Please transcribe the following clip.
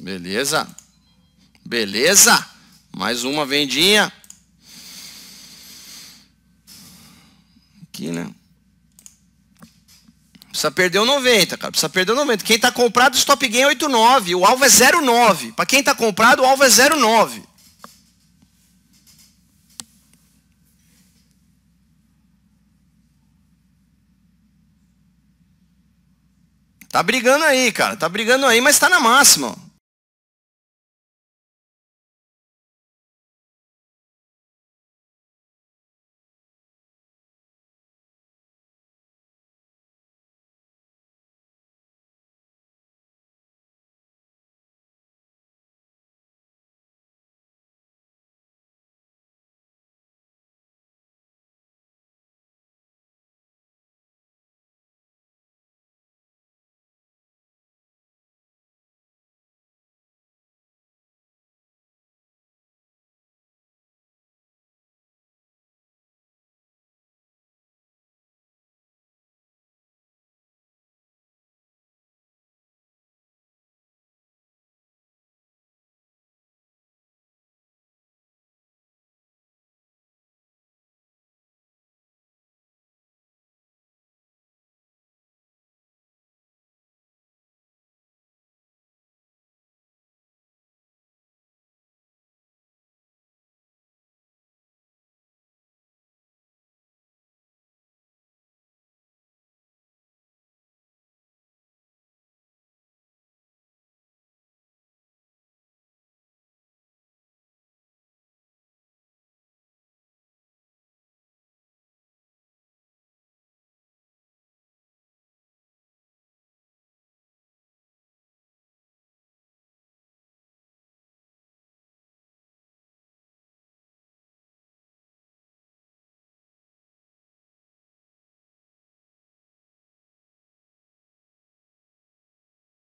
Beleza? Beleza? Mais uma vendinha. Aqui, né? Precisa perder o 90, cara. Precisa perder o 90. Quem tá comprado, stop gain é 8,9. O alvo é 0,9. Para quem tá comprado, o alvo é 0,9. Tá brigando aí, cara. Tá brigando aí, mas tá na máxima.